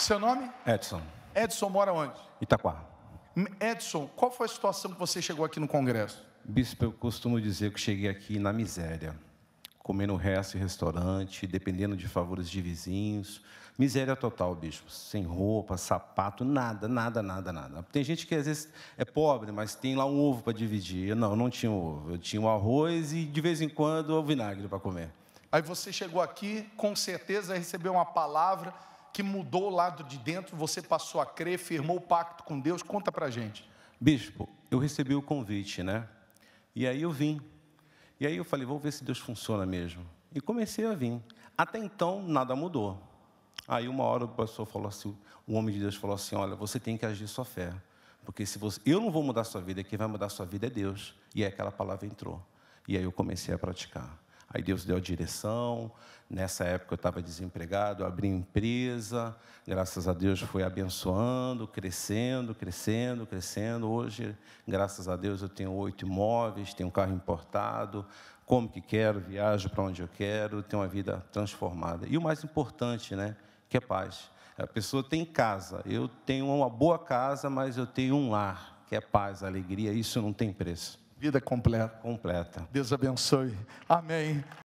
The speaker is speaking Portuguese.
Seu nome? Edson. Edson mora onde? Itaquá. Edson, qual foi a situação que você chegou aqui no Congresso? Bispo, eu costumo dizer que cheguei aqui na miséria, comendo resto em restaurante, dependendo de favores de vizinhos. Miséria total, bispo. Sem roupa, sapato, nada, nada, nada, nada. Tem gente que às vezes é pobre, mas tem lá um ovo para dividir. Eu, não, não tinha um ovo. Eu tinha o um arroz e de vez em quando o vinagre para comer. Aí você chegou aqui, com certeza recebeu uma palavra que mudou o lado de dentro, você passou a crer, firmou o pacto com Deus? Conta para gente. Bispo, eu recebi o convite, né? E aí eu vim. E aí eu falei, vou ver se Deus funciona mesmo. E comecei a vir. Até então, nada mudou. Aí uma hora o pastor falou assim, o homem de Deus falou assim, olha, você tem que agir sua fé. Porque se você, eu não vou mudar sua vida, quem vai mudar sua vida é Deus. E aí aquela palavra entrou. E aí eu comecei a praticar. Aí Deus deu a direção. Nessa época eu estava desempregado, abri empresa. Graças a Deus foi abençoando, crescendo, crescendo, crescendo. Hoje, graças a Deus, eu tenho oito imóveis, tenho um carro importado, como que quero, viajo para onde eu quero, tenho uma vida transformada. E o mais importante, né, que é paz. A pessoa tem casa. Eu tenho uma boa casa, mas eu tenho um lar, que é paz, alegria. Isso não tem preço. Vida completa. Completa. Deus abençoe. Amém.